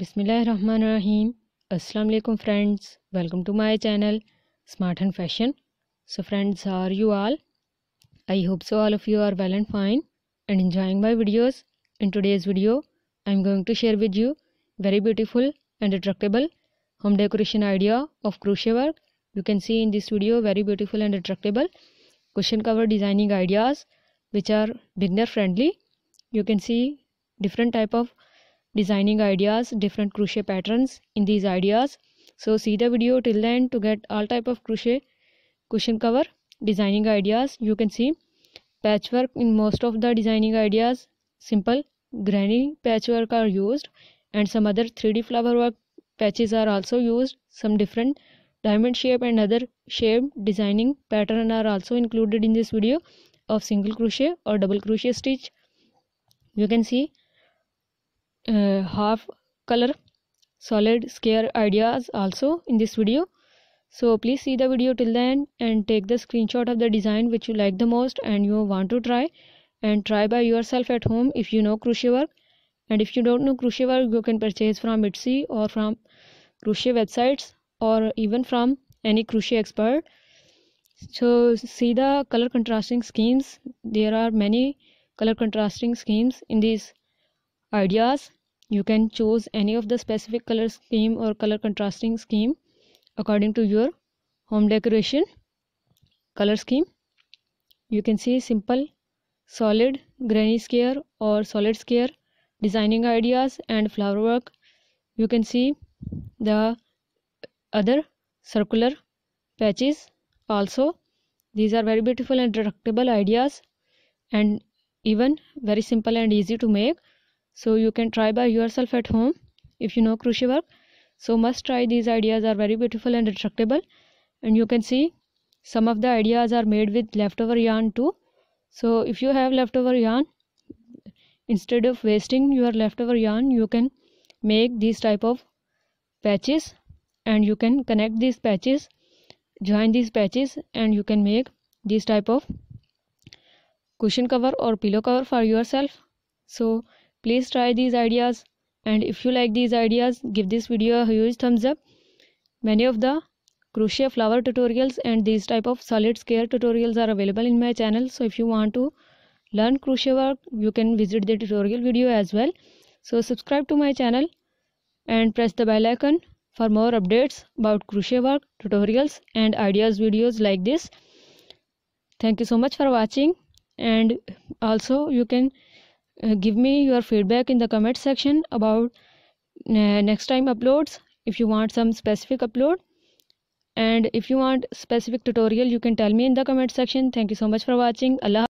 Bismillah rahman Bismillahirrahmanirrahim. Assalamu alaikum friends. Welcome to my channel Smart and Fashion. So friends, are you all? I hope so all of you are well and fine and enjoying my videos. In today's video, I'm going to share with you very beautiful and attractable home decoration idea of crochet work. You can see in this video very beautiful and attractable cushion cover designing ideas which are beginner friendly. You can see different type of designing ideas different crochet patterns in these ideas so see the video till the end to get all type of crochet cushion cover designing ideas you can see patchwork in most of the designing ideas simple granny patchwork are used and some other 3d flower work patches are also used some different diamond shape and other shape designing pattern are also included in this video of single crochet or double crochet stitch you can see uh, half color solid scare ideas also in this video so please see the video till then and take the screenshot of the design which you like the most and you want to try and try by yourself at home if you know crochet work and if you don't know crochet work you can purchase from Etsy or from crochet websites or even from any crochet expert so see the color contrasting schemes there are many color contrasting schemes in these ideas you can choose any of the specific color scheme or color contrasting scheme according to your home decoration color scheme you can see simple solid granny square or solid square designing ideas and flower work you can see the other circular patches also these are very beautiful and retractable ideas and even very simple and easy to make so you can try by yourself at home if you know crochet work so must try these ideas are very beautiful and retractable and you can see some of the ideas are made with leftover yarn too so if you have leftover yarn instead of wasting your leftover yarn you can make these type of patches and you can connect these patches join these patches and you can make these type of cushion cover or pillow cover for yourself so please try these ideas and if you like these ideas give this video a huge thumbs up many of the crochet flower tutorials and these type of solid square tutorials are available in my channel so if you want to learn crochet work you can visit the tutorial video as well so subscribe to my channel and press the bell icon for more updates about crochet work tutorials and ideas videos like this thank you so much for watching and also you can uh, give me your feedback in the comment section about uh, next time uploads if you want some specific upload and if you want specific tutorial you can tell me in the comment section thank you so much for watching allah